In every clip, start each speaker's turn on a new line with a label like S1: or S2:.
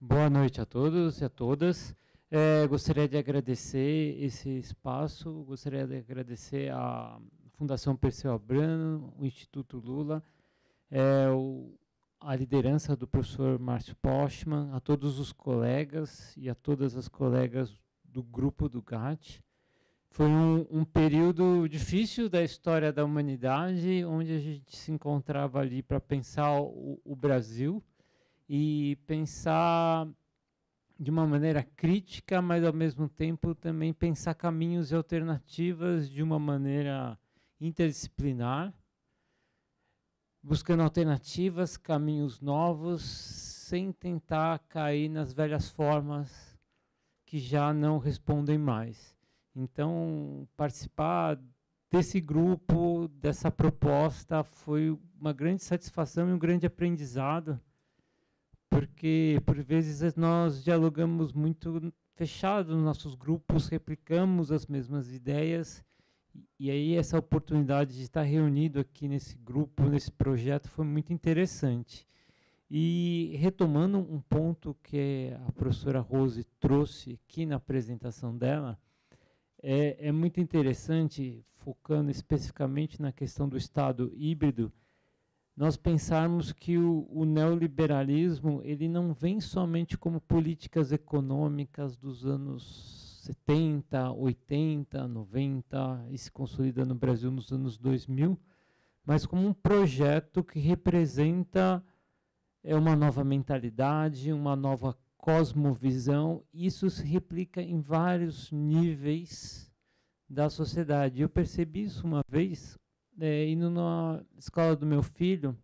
S1: Boa noite a todos e a todas. É, gostaria de agradecer esse espaço, gostaria de agradecer a Fundação Perseu Abrano, o Instituto Lula, é, o, a liderança do professor Márcio Postman, a todos os colegas e a todas as colegas do grupo do GAT. Foi um, um período difícil da história da humanidade, onde a gente se encontrava ali para pensar o, o Brasil, e pensar de uma maneira crítica, mas ao mesmo tempo também pensar caminhos e alternativas de uma maneira interdisciplinar, buscando alternativas, caminhos novos, sem tentar cair nas velhas formas que já não respondem mais. Então, participar desse grupo, dessa proposta, foi uma grande satisfação e um grande aprendizado porque por vezes nós dialogamos muito fechado nos nossos grupos, replicamos as mesmas ideias, e aí essa oportunidade de estar reunido aqui nesse grupo, nesse projeto, foi muito interessante. E retomando um ponto que é, a professora Rose trouxe aqui na apresentação dela, é, é muito interessante, focando especificamente na questão do estado híbrido, nós pensarmos que o, o, neoliberalismo ele não vem somente como políticas econômicas dos anos 70, 80, 90 e se consolida no Brasil nos anos 2000, mas como um projeto que representa é uma nova mentalidade, uma nova cosmovisão. Isso se replica em vários níveis da sociedade. Eu percebi isso uma vez é, indo na escola do meu filho,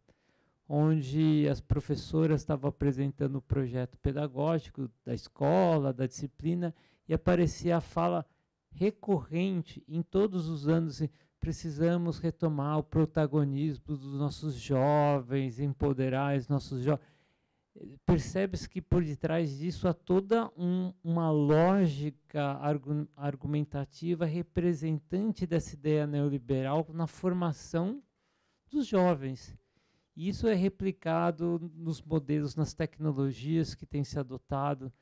S1: onde as professoras estavam apresentando o projeto pedagógico da escola, da disciplina, e aparecia a fala recorrente em todos os anos: precisamos retomar o protagonismo dos nossos jovens, empoderar os nossos jovens percebe-se que por detrás disso há toda um, uma lógica argumentativa representante dessa ideia neoliberal na formação dos jovens. E isso é replicado nos modelos, nas tecnologias que têm se adotado,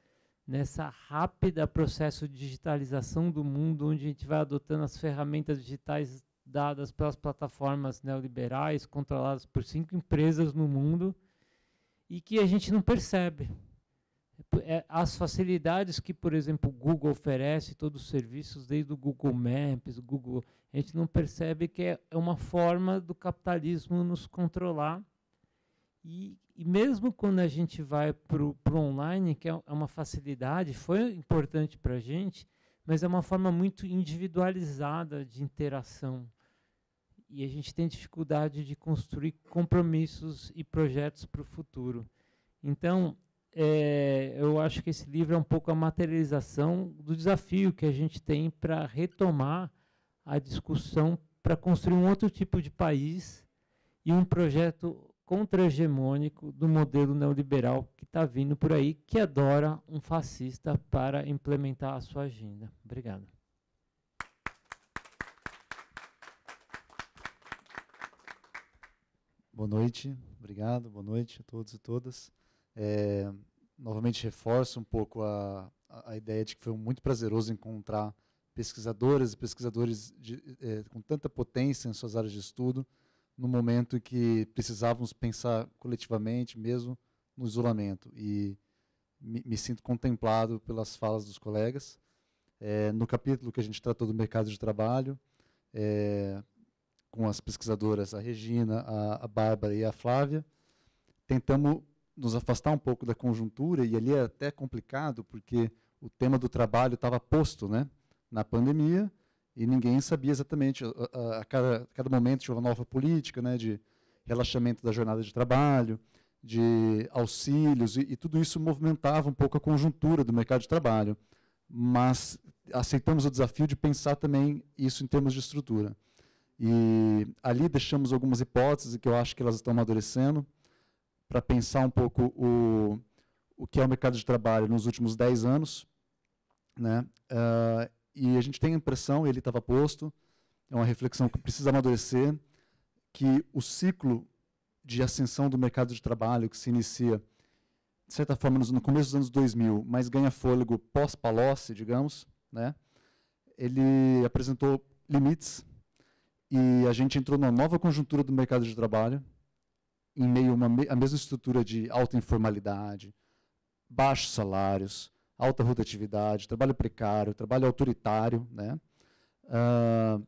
S1: nessa rápida processo de digitalização do mundo, onde a gente vai adotando as ferramentas digitais dadas pelas plataformas neoliberais, controladas por cinco empresas no mundo, e que a gente não percebe. É, as facilidades que, por exemplo, o Google oferece, todos os serviços, desde o Google Maps, o Google, a gente não percebe que é, é uma forma do capitalismo nos controlar. E, e mesmo quando a gente vai para o online, que é, é uma facilidade, foi importante para a gente, mas é uma forma muito individualizada de interação e a gente tem dificuldade de construir compromissos e projetos para o futuro. Então, é, eu acho que esse livro é um pouco a materialização do desafio que a gente tem para retomar a discussão para construir um outro tipo de país e um projeto contra-hegemônico do modelo neoliberal que está vindo por aí, que adora um fascista para implementar a sua agenda. Obrigado.
S2: Boa noite, obrigado, boa noite a todos e todas. É, novamente reforço um pouco a, a, ideia de que foi muito prazeroso encontrar pesquisadoras e pesquisadores de, é, com tanta potência em suas áreas de estudo, no momento em que precisávamos pensar coletivamente, mesmo no isolamento. E me, me sinto contemplado pelas falas dos colegas. É, no capítulo que a gente tratou do mercado de trabalho, é, com as pesquisadoras, a Regina, a, a Bárbara e a Flávia, tentamos nos afastar um pouco da conjuntura, e ali é até complicado, porque o tema do trabalho estava posto né, na pandemia, e ninguém sabia exatamente, a, a, a cada, cada momento tinha uma nova política né, de relaxamento da jornada de trabalho, de auxílios, e, e tudo isso movimentava um pouco a conjuntura do mercado de trabalho. Mas aceitamos o desafio de pensar também isso em termos de estrutura. E ali deixamos algumas hipóteses que eu acho que elas estão amadurecendo para pensar um pouco o, o que é o mercado de trabalho nos últimos 10 anos. Né? Uh, e a gente tem a impressão, ele estava posto, é uma reflexão que precisa amadurecer, que o ciclo de ascensão do mercado de trabalho que se inicia, de certa forma, no começo dos anos 2000, mas ganha fôlego pós-Palocci, digamos, né? ele apresentou limites e a gente entrou numa nova conjuntura do mercado de trabalho, em meio a uma, a mesma estrutura de alta informalidade, baixos salários, alta rotatividade, trabalho precário, trabalho autoritário, né? Uh,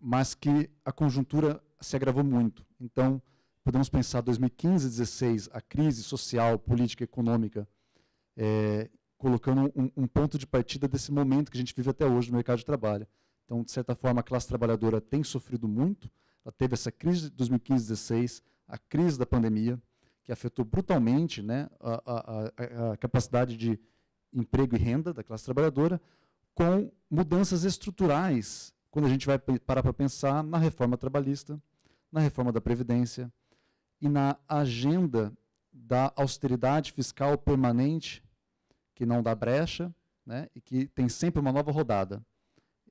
S2: mas que a conjuntura se agravou muito. Então, podemos pensar 2015 2016 a crise social, política, econômica, é, colocando um, um ponto de partida desse momento que a gente vive até hoje no mercado de trabalho. Então, de certa forma, a classe trabalhadora tem sofrido muito. Ela teve essa crise de 2015-16, a crise da pandemia, que afetou brutalmente né, a, a, a, capacidade de emprego e renda da classe trabalhadora, com mudanças estruturais, quando a gente vai parar para pensar na reforma trabalhista, na reforma da Previdência e na agenda da austeridade fiscal permanente, que não dá brecha né, e que tem sempre uma nova rodada.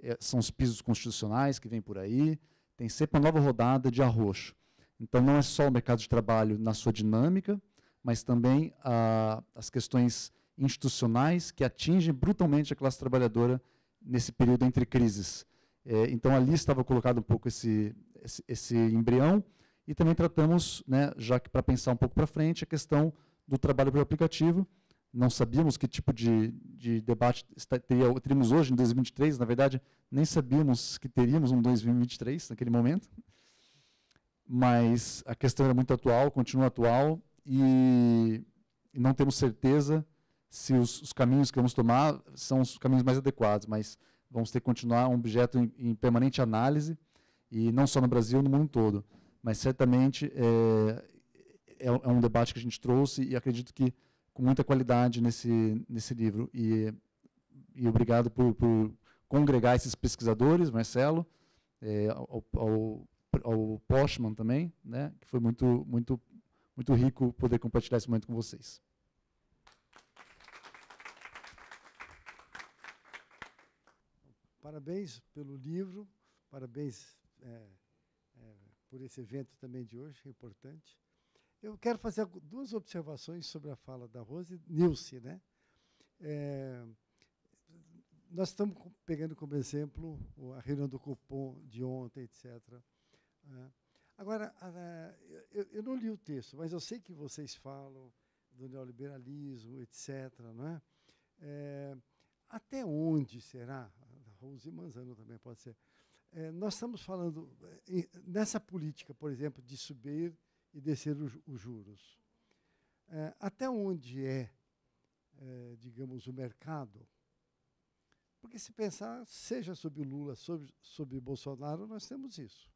S2: É, são os pisos constitucionais que vêm por aí, tem sempre uma nova rodada de arroxo. Então, não é só o mercado de trabalho na sua dinâmica, mas também ah, as questões institucionais que atingem brutalmente a classe trabalhadora nesse período entre crises. É, então, ali estava colocado um pouco esse, esse, esse embrião, e também tratamos, né, já que para pensar um pouco para frente, a questão do trabalho por aplicativo, não sabíamos que tipo de, de debate teríamos hoje, em 2023, na verdade, nem sabíamos que teríamos um 2023 naquele momento, mas a questão era muito atual, continua atual, e, e não temos certeza se os, os, caminhos que vamos tomar são os caminhos mais adequados, mas vamos ter que continuar um objeto em, em permanente análise, e não só no Brasil, no mundo todo. Mas certamente é, é, é um debate que a gente trouxe e acredito que com muita qualidade nesse, nesse livro. E, e obrigado por, por congregar esses pesquisadores, Marcelo, é, ao, ao, ao Postman também, né, que foi muito, muito, muito rico poder compartilhar esse momento com vocês.
S3: Parabéns pelo livro, parabéns é, é, por esse evento também de hoje, importante. Eu quero fazer duas observações sobre a fala da Rose Nilce. Né? É, nós estamos pegando como exemplo a reunião do cupom de ontem, etc. É. Né? Agora, eu, eu não li o texto, mas eu sei que vocês falam do neoliberalismo, etc. Não é? É, até onde será? A Rose Manzano também pode ser. É, nós estamos falando é, nessa política, por exemplo, de subir e descer os, os juros. É, até onde é, é, digamos, o mercado? Porque se pensar, seja sobre Lula, sobre, sobre Bolsonaro, nós temos isso.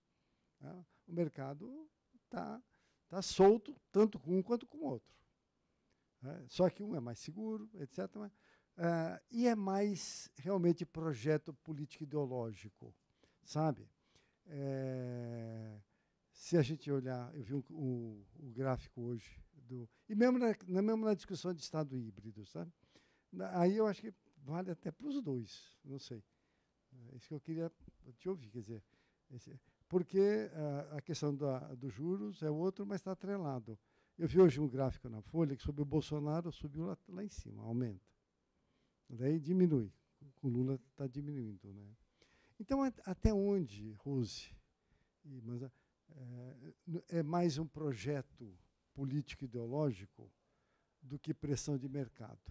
S3: Né? O mercado está tá solto, tanto com um quanto com o outro. Né? Só que um é mais seguro, etc. Mas, Uh, e é mais realmente projeto político ideológico, sabe? É, se a gente olhar, eu vi o, o, o gráfico hoje, do, e mesmo na, mesmo na discussão de Estado híbrido, sabe? Aí eu acho que vale até para os dois, não sei. É isso que eu queria te ouvir, quer dizer, esse, porque a, ah, a questão da, dos juros é outro, mas está atrelado. Eu vi hoje um gráfico na Folha que sobre o Bolsonaro subiu lá, lá em cima, aumenta. Daí diminui. O Lula está diminuindo. Né? Então, até onde, Rose e Manzana, é, é mais um projeto político-ideológico do que pressão de mercado.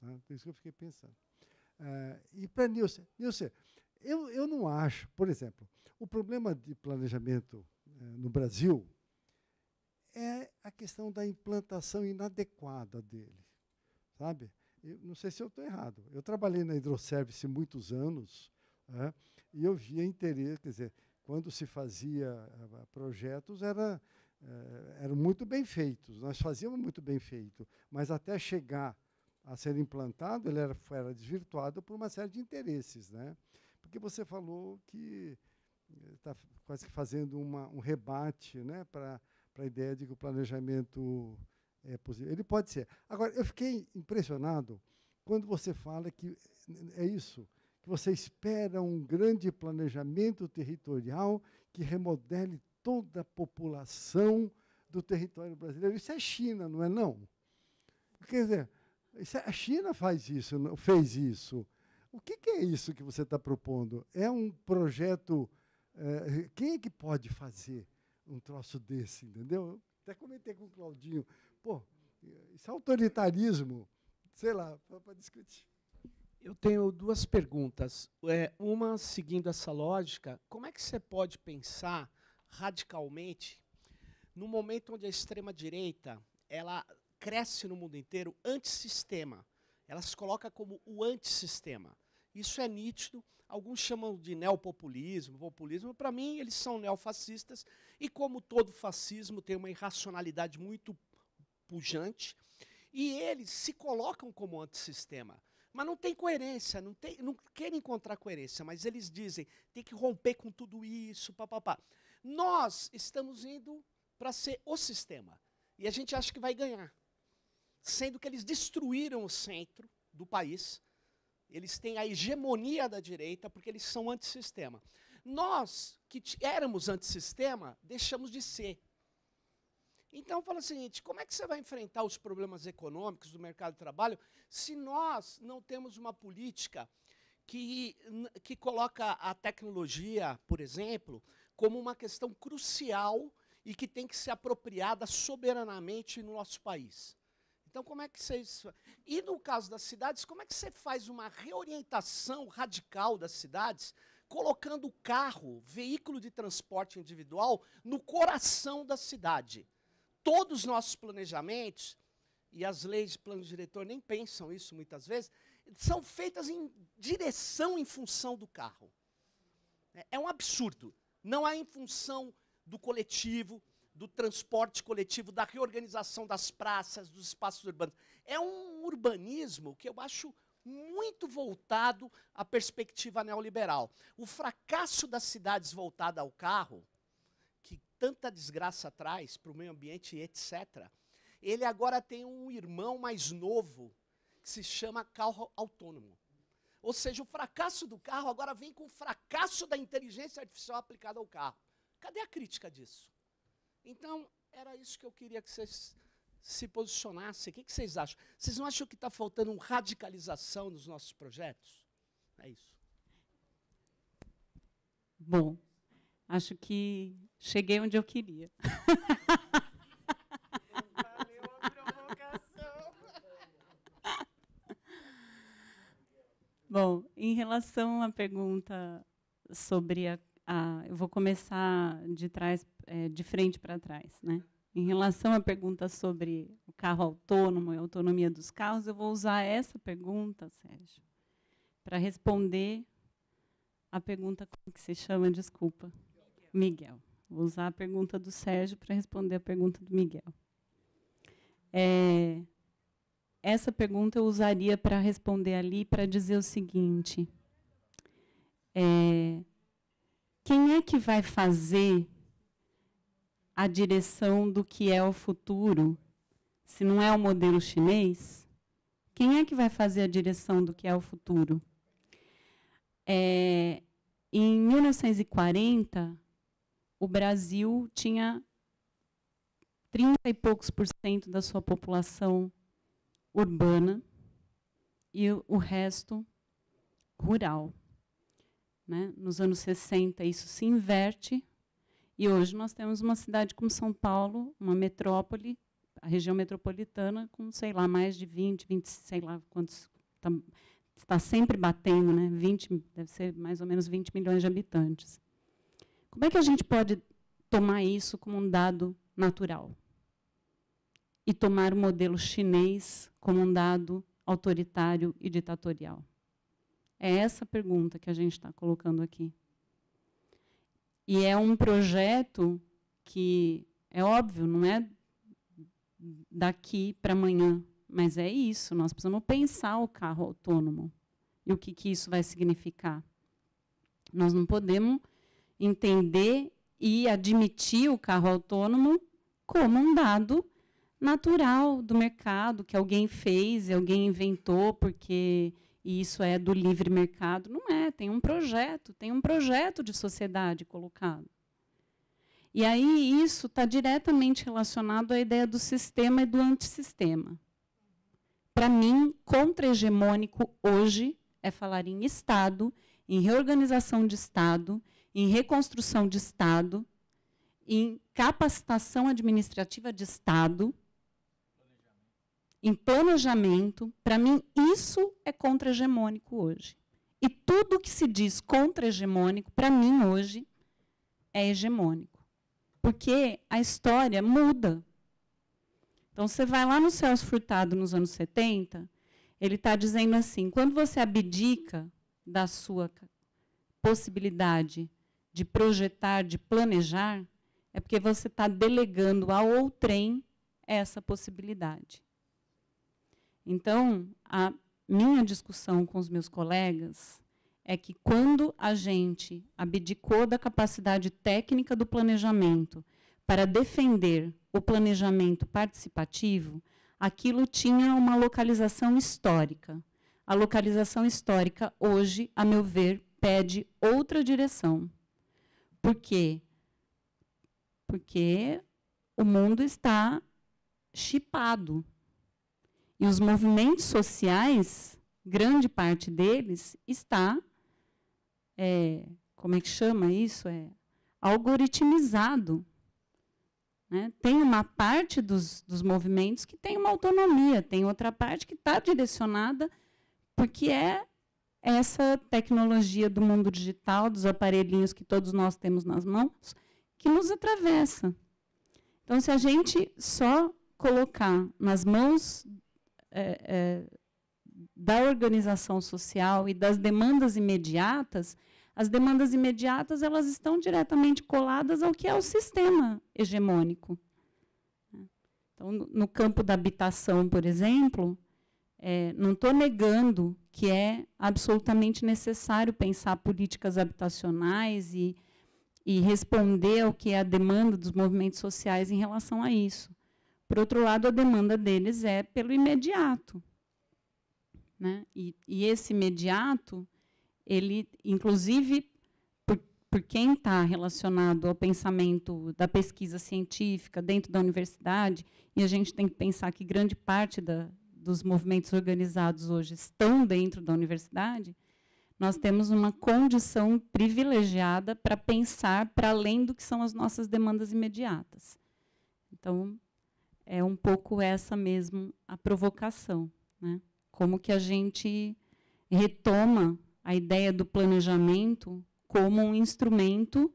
S3: Tá? Por isso que eu fiquei pensando. É, e para Nilce, Nilce, eu, eu não acho, por exemplo, o problema de planejamento é, no Brasil é a questão da implantação inadequada dele, sabe? Eu não sei se eu estou errado. Eu trabalhei na Hidroservice muitos anos né? e eu via interesse, quer dizer, quando se fazia eh, projetos, era, eh, eram muito bem feitos, nós fazíamos muito bem feito, mas até chegar a ser implantado, ele era, era desvirtuado por uma série de interesses. Né? Porque você falou que está eh, quase que fazendo uma, um rebate né, para a ideia de que o planejamento é possível. Ele pode ser. Agora, eu fiquei impressionado quando você fala que é isso, que você espera um grande planejamento territorial que remodele toda a população do território brasileiro. Isso é China, não é não? Quer dizer, é, a China faz isso, fez isso. O que, que é isso que você está propondo? É um projeto. Eh, quem é que pode fazer um troço desse, entendeu? Até comentei com o Claudinho. Pô, isso é autoritarismo.
S4: Sei lá, para discutir. Eu tenho duas perguntas. É, uma, seguindo essa lógica, como é que você pode pensar radicalmente no momento onde a extrema-direita ela cresce no mundo inteiro antissistema? Ela se coloca como o antissistema. Isso é nítido. Alguns chamam de neopopulismo, populismo. Para mim, eles são neofascistas. E como todo fascismo tem uma irracionalidade muito pujante, e eles se colocam como antissistema. Mas não tem coerência, não, tem, não querem encontrar coerência, mas eles dizem, tem que romper com tudo isso, papapá. Nós estamos indo para ser o sistema. E a gente acha que vai ganhar. Sendo que eles destruíram o centro do país, eles têm a hegemonia da direita porque eles são antissistema. Nós, que éramos antissistema, deixamos de ser. Então, fala o seguinte: como é que você vai enfrentar os problemas econômicos do mercado de trabalho se nós não temos uma política que, que coloca a tecnologia, por exemplo, como uma questão crucial e que tem que ser apropriada soberanamente no nosso país? Então, como é que vocês. E no caso das cidades, como é que você faz uma reorientação radical das cidades, colocando o carro, veículo de transporte individual, no coração da cidade? todos os nossos planejamentos, e as leis de plano diretor nem pensam isso muitas vezes, são feitas em direção em função do carro. É, é um absurdo. Não é em função do coletivo, do transporte coletivo, da reorganização das praças, dos espaços urbanos. É um urbanismo que eu acho muito voltado à perspectiva neoliberal. O fracasso das cidades voltada ao carro, tanta desgraça traz para o meio ambiente, etc., ele agora tem um irmão mais novo que se chama carro autônomo. Ou seja, o fracasso do carro agora vem com o fracasso da inteligência artificial aplicada ao carro. Cadê a crítica disso? Então, era isso que eu queria que vocês se posicionassem. O que, que vocês acham? Vocês não acham que está faltando uma radicalização nos nossos projetos? É isso.
S5: Bom, acho que Cheguei onde eu queria. Valeu a provocação. Bom, em relação à pergunta sobre a, a eu vou começar de trás, é, de frente para trás, né? Em relação à pergunta sobre o carro autônomo e a autonomia dos carros, eu vou usar essa pergunta, Sérgio, para responder a pergunta como que se chama, desculpa, Miguel. Vou usar a pergunta do Sérgio para responder a pergunta do Miguel. É, essa pergunta eu usaria para responder ali, para dizer o seguinte: é, quem é que vai fazer a direção do que é o futuro, se não é o modelo chinês? Quem é que vai fazer a direção do que é o futuro? É, em 1940, o Brasil tinha 30 e poucos por cento da sua população urbana e o resto rural. Né? Nos anos 60, isso se inverte, e hoje nós temos uma cidade como São Paulo, uma metrópole, a região metropolitana, com, sei lá, mais de 20, 20, sei lá quantos. Está tá sempre batendo, né? 20, deve ser mais ou menos 20 milhões de habitantes. Como é que a gente pode tomar isso como um dado natural? E tomar o modelo chinês como um dado autoritário e ditatorial? É essa pergunta que a gente está colocando aqui. E é um projeto que, é óbvio, não é daqui para amanhã, mas é isso, nós precisamos pensar o carro autônomo e o que, que isso vai significar. Nós não podemos entender e admitir o carro autônomo como um dado natural do mercado, que alguém fez, alguém inventou, porque isso é do livre mercado. Não é, tem um projeto, tem um projeto de sociedade colocado. E aí isso está diretamente relacionado à ideia do sistema e do antissistema. Para mim, contra-hegemônico hoje é falar em Estado, em reorganização de Estado, em reconstrução de Estado, em capacitação administrativa de Estado, em planejamento. Para mim, isso é contra-hegemônico hoje. E tudo que se diz contra-hegemônico, para mim, hoje, é hegemônico. Porque a história muda. Então, você vai lá no Celso Furtado, nos anos 70, ele está dizendo assim: quando você abdica da sua possibilidade de projetar, de planejar, é porque você está delegando a outrem essa possibilidade. Então, a minha discussão com os meus colegas é que quando a gente abdicou da capacidade técnica do planejamento para defender o planejamento participativo, aquilo tinha uma localização histórica. A localização histórica hoje, a meu ver, pede outra direção. Por quê? Porque o mundo está chipado. E os movimentos sociais, grande parte deles, está, é, como é que chama isso? É algoritmizado. Né? Tem uma parte dos, dos movimentos que tem uma autonomia, tem outra parte que está direcionada porque é essa tecnologia do mundo digital, dos aparelhinhos que todos nós temos nas mãos, que nos atravessa. Então, se a gente só colocar nas mãos é, é, da organização social e das demandas imediatas, as demandas imediatas elas estão diretamente coladas ao que é o sistema hegemônico. Então, no campo da habitação, por exemplo, é, não estou negando que é absolutamente necessário pensar políticas habitacionais e, e responder ao que é a demanda dos movimentos sociais em relação a isso. Por outro lado, a demanda deles é pelo imediato. Né? E, e esse imediato, ele, inclusive, por, por quem está relacionado ao pensamento da pesquisa científica dentro da universidade, e a gente tem que pensar que grande parte da, dos movimentos organizados hoje estão dentro da universidade, nós temos uma condição privilegiada para pensar para além do que são as nossas demandas imediatas. Então, é um pouco essa mesmo a provocação. Né? Como que a gente retoma a ideia do planejamento como um instrumento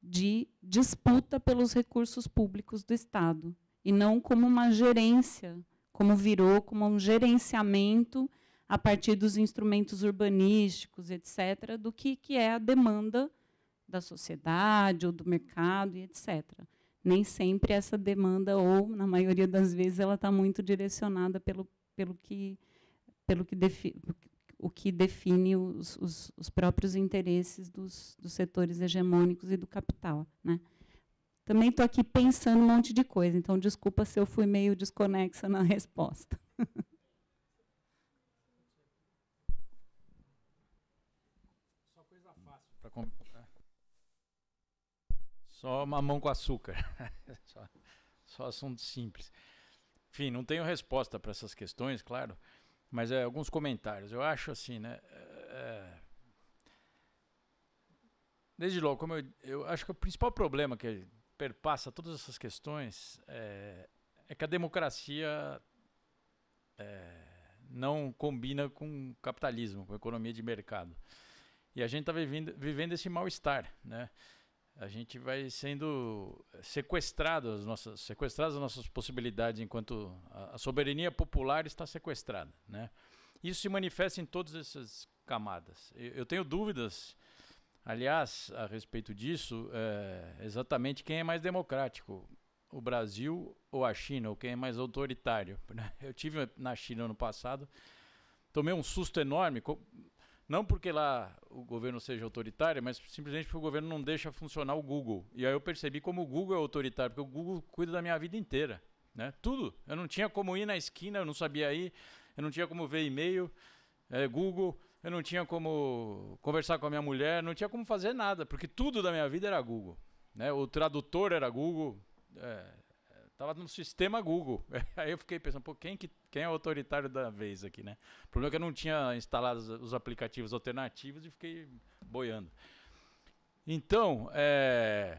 S5: de disputa pelos recursos públicos do Estado, e não como uma gerência como virou, como um gerenciamento a partir dos instrumentos urbanísticos, etc., do que, que é a demanda da sociedade ou do mercado e etc. Nem sempre essa demanda, ou na maioria das vezes, ela está muito direcionada pelo, pelo que, pelo que o que define os, os, os próprios interesses dos, dos setores hegemônicos e do capital. Né? Também estou aqui pensando um monte de coisa, então desculpa se eu fui meio desconexa na resposta.
S6: Só coisa fácil para é. Só mamão com açúcar. Só, só assunto simples. Enfim, não tenho resposta para essas questões, claro, mas é, alguns comentários. Eu acho assim, né? É, é desde logo, como eu, eu acho que o principal problema que perpassa todas essas questões é, é que a democracia é, não combina com capitalismo, com economia de mercado. E a gente está vivendo, vivendo esse mal-estar, né? A gente vai sendo sequestrado as nossas sequestradas as nossas possibilidades enquanto a, a soberania popular está sequestrada, né? Isso se manifesta em todas essas camadas. Eu, eu tenho dúvidas Aliás, a respeito disso, é exatamente quem é mais democrático, o Brasil ou a China, ou quem é mais autoritário. Né? Eu tive na China ano passado, tomei um susto enorme, não porque lá o governo seja autoritário, mas simplesmente porque o governo não deixa funcionar o Google. E aí eu percebi como o Google é autoritário, porque o Google cuida da minha vida inteira, né? Tudo. Eu não tinha como ir na esquina, eu não sabia ir, eu não tinha como ver e-mail, é, Google. Eu não tinha como conversar com a minha mulher, não tinha como fazer nada, porque tudo da minha vida era Google. Né? O tradutor era Google, é, num no sistema Google. Aí eu fiquei pensando, pô, quem, que, quem é o autoritário da vez aqui, né? O problema é que eu não tinha instalado os aplicativos alternativos e fiquei boiando. Então, é,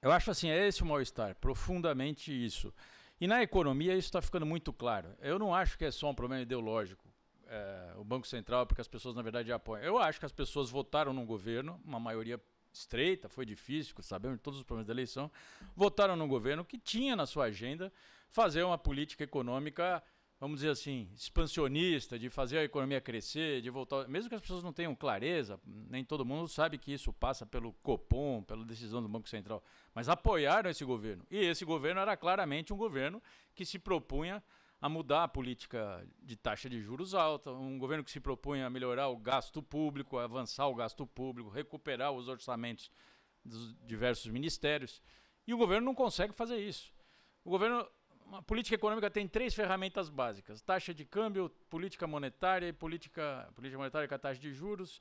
S6: eu acho assim, é esse o mal-estar, profundamente isso. E na economia isso está ficando muito claro. Eu não acho que é só um problema ideológico é, o Banco Central porque as pessoas, na verdade, apoiam. Eu acho que as pessoas votaram num governo, uma maioria estreita, foi difícil, sabemos de todos os problemas da eleição, votaram num governo que tinha na sua agenda fazer uma política econômica, vamos dizer assim, expansionista, de fazer a economia crescer, de voltar. Mesmo que as pessoas não tenham clareza, nem todo mundo sabe que isso passa pelo Copom, pela decisão do Banco Central, mas apoiaram esse governo. E esse governo era claramente um governo que se propunha a mudar a política de taxa de juros alta, um governo que se propõe a melhorar o gasto público, avançar o gasto público, recuperar os orçamentos dos diversos ministérios. E o governo não consegue fazer isso. O governo, a política econômica tem três ferramentas básicas: taxa de câmbio, política monetária e política, política monetária com a taxa de juros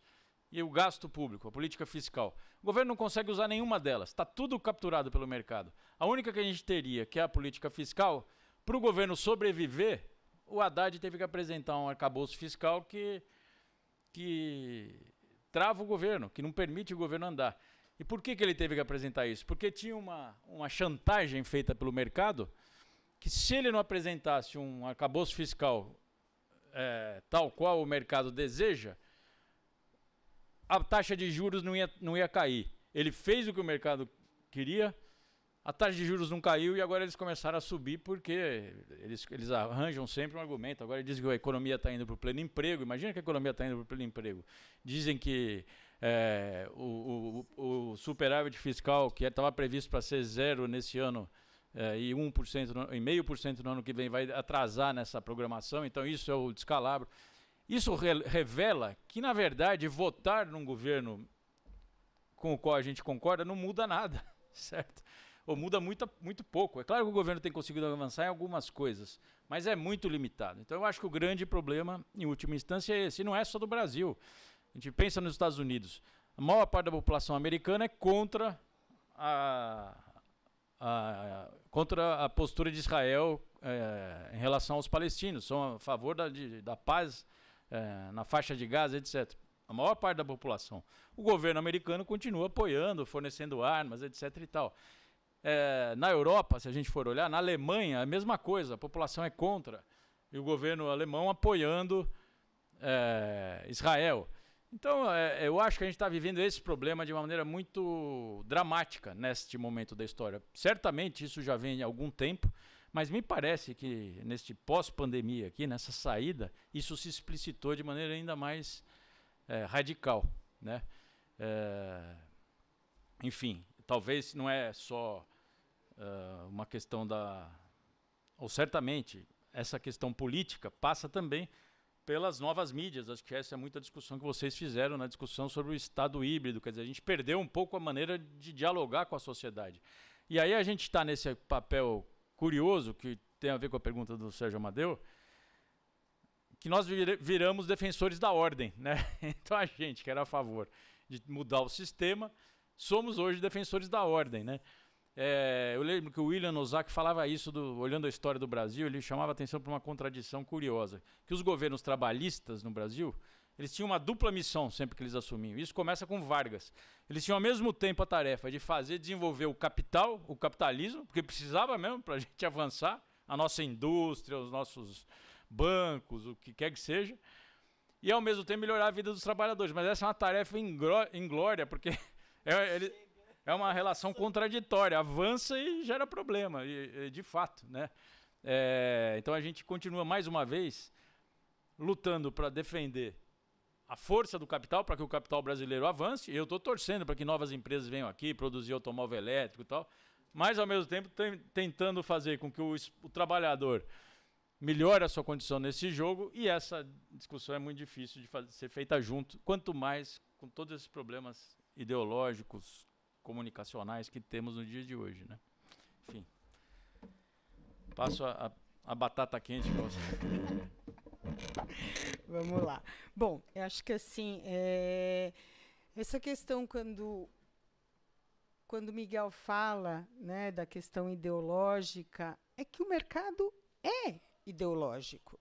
S6: e o gasto público, a política fiscal. O governo não consegue usar nenhuma delas, está tudo capturado pelo mercado. A única que a gente teria, que é a política fiscal, para o governo sobreviver, o Haddad teve que apresentar um arcabouço fiscal que, que trava o governo, que não permite o governo andar. E por que, que ele teve que apresentar isso? Porque tinha uma, uma chantagem feita pelo mercado que se ele não apresentasse um arcabouço fiscal é, tal qual o mercado deseja, a taxa de juros não ia, não ia cair. Ele fez o que o mercado queria, a taxa de juros não caiu e agora eles começaram a subir porque eles, eles arranjam sempre um argumento. Agora dizem que a economia está indo para o pleno emprego. Imagina que a economia está indo para o pleno emprego. Dizem que é, o, o, o, superávit fiscal, que estava é, previsto para ser zero nesse ano, é, e 1% no, e no ano que vem, vai atrasar nessa programação. Então, isso é o descalabro. Isso re revela que, na verdade, votar num governo com o qual a gente concorda não muda nada, certo? ou muda muito, muito pouco. É claro que o governo tem conseguido avançar em algumas coisas, mas é muito limitado. Então eu acho que o grande problema, em última instância, é esse. E não é só do Brasil. A gente pensa nos Estados Unidos. A maior parte da população americana é contra a, a contra a postura de Israel é, em relação aos palestinos, são a favor da, de, da paz é, na faixa de Gaza, etc. A maior parte da população. O governo americano continua apoiando, fornecendo armas, etc. e tal. É, na Europa, se a gente for olhar, na Alemanha, a mesma coisa, a população é contra. E o governo alemão apoiando é, Israel. Então, é, eu acho que a gente está vivendo esse problema de uma maneira muito dramática neste momento da história. Certamente isso já vem há algum tempo, mas me parece que neste pós-pandemia aqui, nessa saída, isso se explicitou de maneira ainda mais é, radical. Né? É, enfim, talvez não é só uh, uma questão da. Ou certamente, essa questão política passa também pelas novas mídias. Acho que essa é muita discussão que vocês fizeram na né? discussão sobre o Estado híbrido. Quer dizer, a gente perdeu um pouco a maneira de dialogar com a sociedade. E aí a gente está nesse papel curioso, que tem a ver com a pergunta do Sérgio Amadeu, que nós viramos defensores da ordem. Né? Então a gente que era a favor de mudar o sistema, somos hoje defensores da ordem. Né? É, eu lembro que o William Ozaki falava isso, do, olhando a história do Brasil, ele chamava atenção para uma contradição curiosa, que os governos trabalhistas no Brasil, eles tinham uma dupla missão sempre que eles assumiam. Isso começa com Vargas. Eles tinham ao mesmo tempo a tarefa de fazer desenvolver o capital, o capitalismo, porque precisava mesmo para a gente avançar, a nossa indústria, os nossos bancos, o que quer que seja, e ao mesmo tempo melhorar a vida dos trabalhadores. Mas essa é uma tarefa inglória, porque é, ele, é uma relação contraditória, avança e gera problema, e, e de fato, né? É, então a gente continua mais uma vez lutando para defender a força do capital para que o capital brasileiro avance. Eu estou torcendo para que novas empresas venham aqui produzir automóvel elétrico e tal, mas ao mesmo tempo tem, tentando fazer com que o, o, trabalhador melhore a sua condição nesse jogo. E essa discussão é muito difícil de fazer, ser feita junto, quanto mais com todos esses problemas ideológicos, comunicacionais que temos no dia de hoje, né? Enfim. Passo a, a, a batata quente para você.
S7: Vamos lá. Bom, eu acho que assim, é... essa questão quando quando Miguel fala, né, da questão ideológica, é que o mercado é ideológico.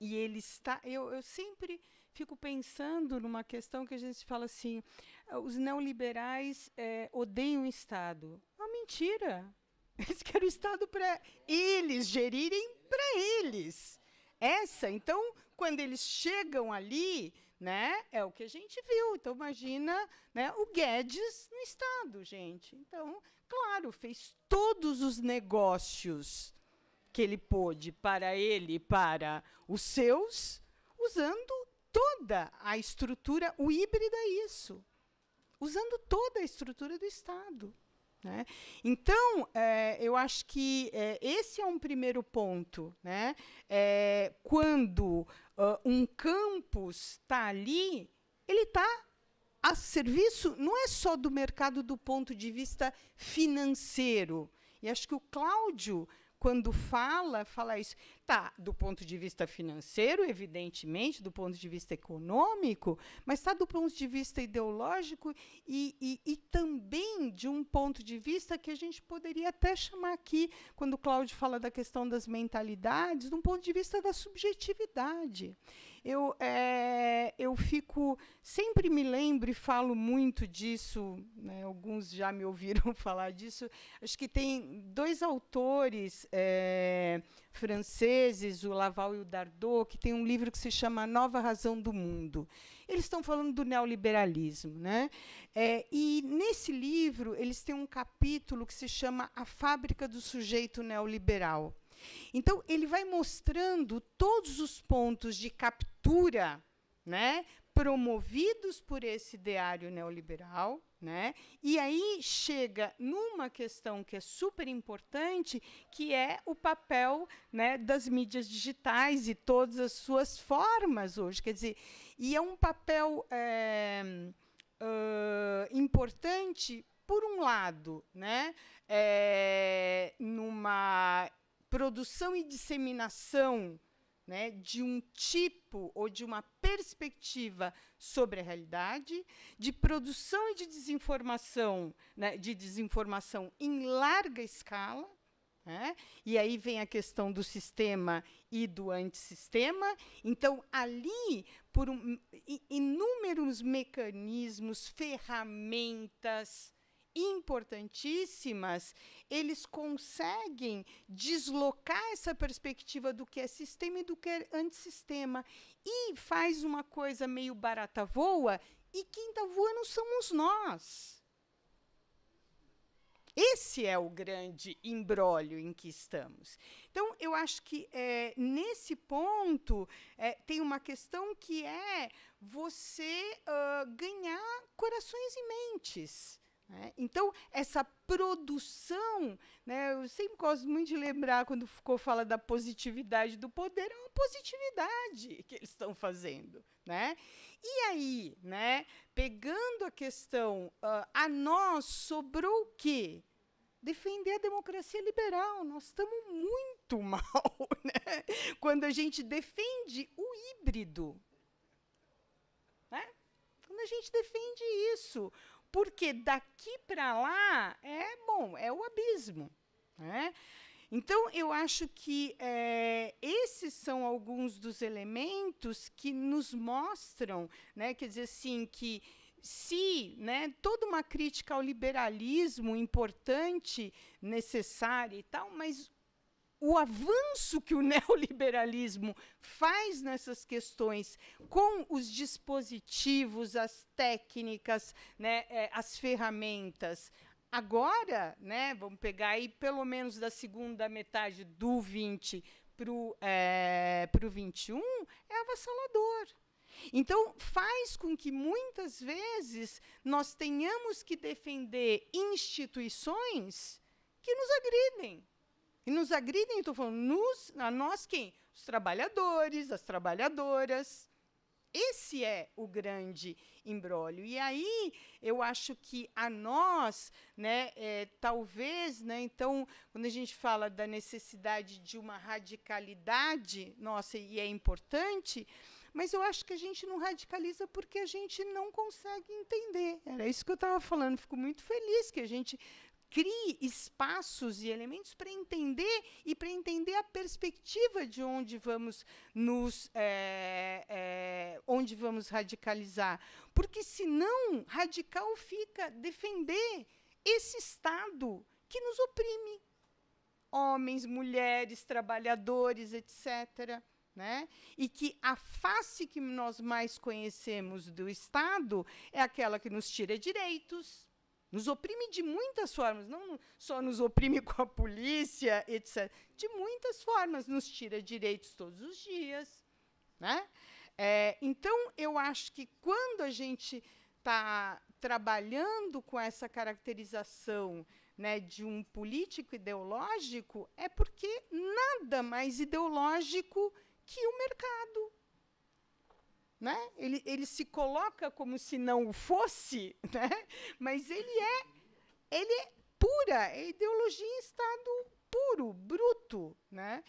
S7: E ele está, eu, eu sempre fico pensando numa questão que a gente fala assim: ah, os neoliberais é, odeiam o Estado. Uma mentira. Eles querem o Estado para eles gerirem para eles. Essa, então, quando eles chegam ali, né, é o que a gente viu. Então, imagina né, o Guedes no Estado, gente. Então, claro, fez todos os negócios que ele pôde para ele e para os seus, usando toda a estrutura, o híbrido é isso, usando toda a estrutura do Estado. Né? Então, é, eu acho que é, esse é um primeiro ponto. Né? É, quando uh, um campus está ali, ele está a serviço não é só do mercado do ponto de vista financeiro. E acho que o Cláudio, quando fala, fala isso está do ponto de vista financeiro, evidentemente, do ponto de vista econômico, mas está do ponto de vista ideológico e, e, e, também de um ponto de vista que a gente poderia até chamar aqui, quando o Cláudio fala da questão das mentalidades, de um ponto de vista da subjetividade eu, é, eu fico. Sempre me lembro e falo muito disso, né, alguns já me ouviram falar disso. Acho que tem dois autores é, franceses, o Laval e o Dardot, que tem um livro que se chama Nova Razão do Mundo. Eles estão falando do neoliberalismo. Né? É, e nesse livro, eles têm um capítulo que se chama A Fábrica do Sujeito Neoliberal. Então, ele vai mostrando todos os pontos de captura né, promovidos por esse ideário neoliberal. Né? E aí chega numa questão que é super importante, que é o papel né, das mídias digitais e todas as suas formas hoje. Quer dizer, e é um papel é, uh, importante, por um lado, né, é, numa produção e disseminação né, de um tipo ou de uma perspectiva sobre a realidade, de produção e de desinformação, né, de desinformação em larga escala, né, e aí vem a questão do sistema e do antissistema. Então, ali, por um, inúmeros mecanismos, ferramentas, importantíssimas, eles conseguem deslocar essa perspectiva do que é sistema e do que é antissistema. E faz uma coisa meio barata voa, e quem está voando somos nós. Esse é o grande embrólio em que estamos. Então, eu acho que é, nesse ponto é, tem uma questão que é você uh, ganhar corações e mentes. Né? Então, essa produção, né, eu sempre gosto muito de lembrar quando Foucault fala da positividade do poder, é uma positividade que eles estão fazendo. Né? E aí, né, pegando a questão, uh, a nós sobrou o quê? defender a democracia liberal. Nós estamos muito mal né? quando a gente defende o híbrido. Né? Quando a gente defende isso, porque daqui para lá é bom, é o abismo. Né? Então, eu acho que é, esses são alguns dos elementos que nos mostram, né, quer dizer assim, que se né, toda uma crítica ao liberalismo importante, necessária e tal, mas o avanço que o neoliberalismo faz nessas questões, com os dispositivos, as técnicas, né, é, as ferramentas. Agora, né, vamos pegar aí pelo menos da segunda metade do 20 para o é, 21, é avassalador. Então, faz com que muitas vezes nós tenhamos que defender instituições que nos agridem e nos agridem, estou falando, nos, a nós quem? Os trabalhadores, as trabalhadoras. Esse é o grande embrólio. E aí eu acho que a nós, né, é, talvez, né, então, quando a gente fala da necessidade de uma radicalidade, nossa, e é importante, mas eu acho que a gente não radicaliza porque a gente não consegue entender. Era isso que eu estava falando. Fico muito feliz que a gente crie espaços e elementos para entender e para entender a perspectiva de onde vamos nos é, é, onde vamos radicalizar porque senão radical fica defender esse estado que nos oprime homens mulheres trabalhadores etc né? E que a face que nós mais conhecemos do Estado é aquela que nos tira direitos, nos oprime de muitas formas, não só nos oprime com a polícia, etc. De muitas formas, nos tira direitos todos os dias. Né? É, então, eu acho que quando a gente está trabalhando com essa caracterização né, de um político ideológico, é porque nada mais ideológico que o mercado né? Ele, ele se coloca como se não o fosse, né? mas ele é, ele é pura, é ideologia em estado puro, bruto. Né?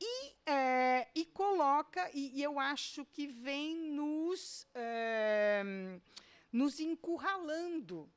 S7: E, é, e coloca, e, e, eu acho que vem nos, é, nos encurralando.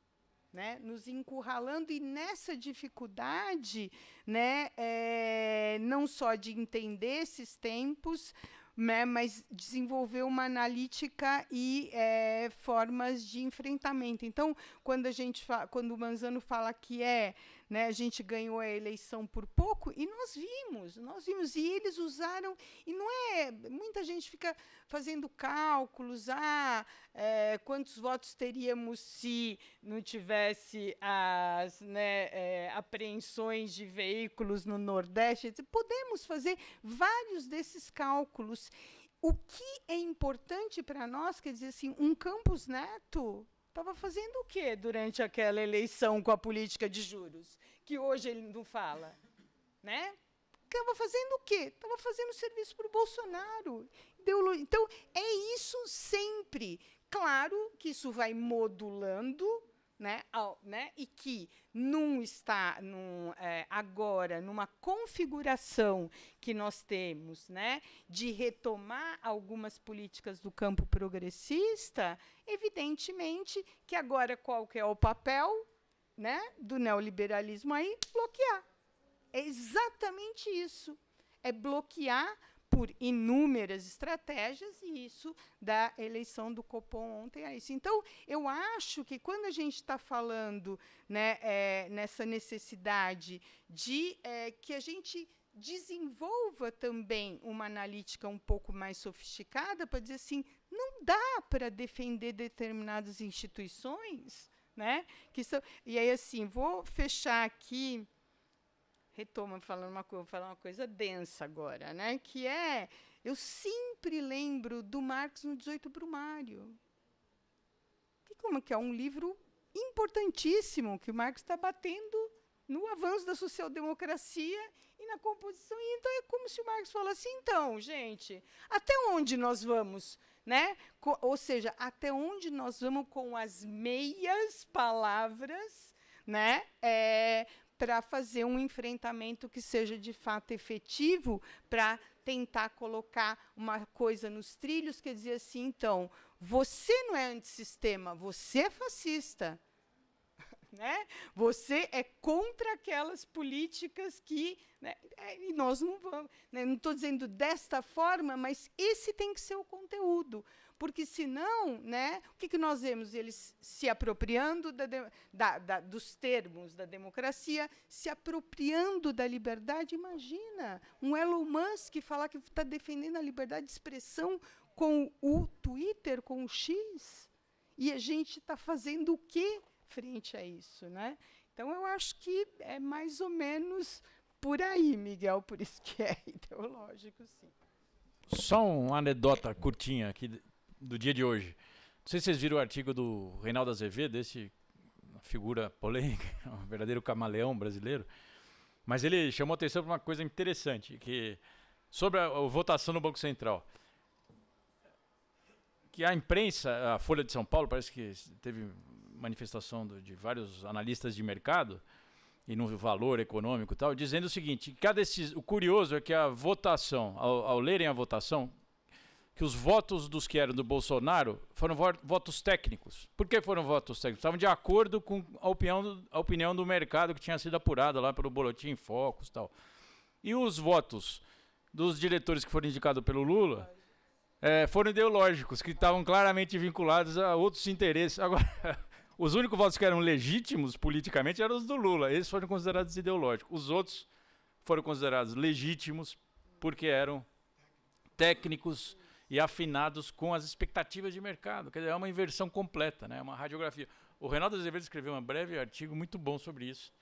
S7: Né, nos encurralando e nessa dificuldade, né, é, não só de entender esses tempos, né, mas desenvolver uma analítica e é, formas de enfrentamento. Então, quando a gente quando o Manzano fala que é né? A gente ganhou a eleição por pouco e nós vimos, nós vimos. E eles usaram, e não é. Muita gente fica fazendo cálculos, ah, é, quantos votos teríamos se não tivesse as né, é, apreensões de veículos no Nordeste. Podemos fazer vários desses cálculos. O que é importante para nós, quer dizer assim, um Campus Neto Estava fazendo o quê durante aquela eleição com a política de juros, que hoje ele não fala? Né? Estava fazendo o quê? Estava fazendo serviço para o Bolsonaro. Então, é isso sempre. Claro que isso vai modulando né, ao, né, e que não está num, é, agora numa configuração que nós temos, né, de retomar algumas políticas do campo progressista, evidentemente que agora qual que é o papel, né, do neoliberalismo aí bloquear. É exatamente isso. É bloquear por inúmeras estratégias, e isso da eleição do Copom ontem é isso. Então, eu acho que quando a gente está falando né, é, nessa necessidade de é, que a gente desenvolva também uma analítica um pouco mais sofisticada para dizer assim, não dá para defender determinadas instituições, né? Que são, e aí assim, vou fechar aqui retoma falando uma coisa, falar uma coisa densa agora, né? Que é, eu sempre lembro do Marx no 18 Brumário. Que como que é um livro importantíssimo que o Marx está batendo no avanço da social-democracia e na composição. E então é como se o Marx falasse, assim, então, gente, até onde nós vamos? Né? ou seja, até onde nós vamos com as meias palavras né? É, para fazer um enfrentamento que seja de fato efetivo para tentar colocar uma coisa nos trilhos que dizia assim, então, você não é antissistema, você é fascista. Né? Você é contra aquelas políticas que. Né? É, e nós não vamos. Né? Não estou dizendo desta forma, mas esse tem que ser o conteúdo porque senão, né, o que, que nós vemos? Eles se apropriando da, da, da, dos termos da democracia, se apropriando da liberdade. Imagina um Elon Musk falar que está defendendo a liberdade de expressão com o Twitter, com o X, e a gente está fazendo o quê frente a isso? Né? Então, eu acho que é mais ou menos por aí, Miguel, por isso que é ideológico, sim.
S6: Só uma anedota curtinha aqui do dia de hoje. Não sei se vocês viram o artigo do Reinaldo Azevedo, esse figura polêmica, um verdadeiro camaleão brasileiro, mas ele chamou atenção para uma coisa interessante, que sobre a, a votação no Banco Central que a imprensa, a Folha de São Paulo, parece que teve manifestação de vários analistas de mercado e no valor econômico e tal, dizendo o seguinte: a esses, o curioso é que a votação, ao, ao lerem a votação, que os votos dos que eram do Bolsonaro foram votos técnicos. Por que foram votos técnicos? Estavam de acordo com a opinião do, a opinião do mercado que tinha sido apurada lá pelo Boletim Focus e tal. E os votos dos diretores que foram indicados pelo Lula é, foram ideológicos, que estavam claramente vinculados a outros interesses. Agora, os únicos votos que eram legítimos politicamente eram os do Lula. Esses foram considerados ideológicos. Os outros foram considerados legítimos porque eram técnicos e afinados com as expectativas de mercado. Quer dizer, é uma inversão completa, né? é uma radiografia. O Reinaldo Azevedo escreveu um breve artigo muito bom sobre isso,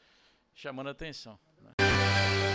S6: chamando a atenção. Né?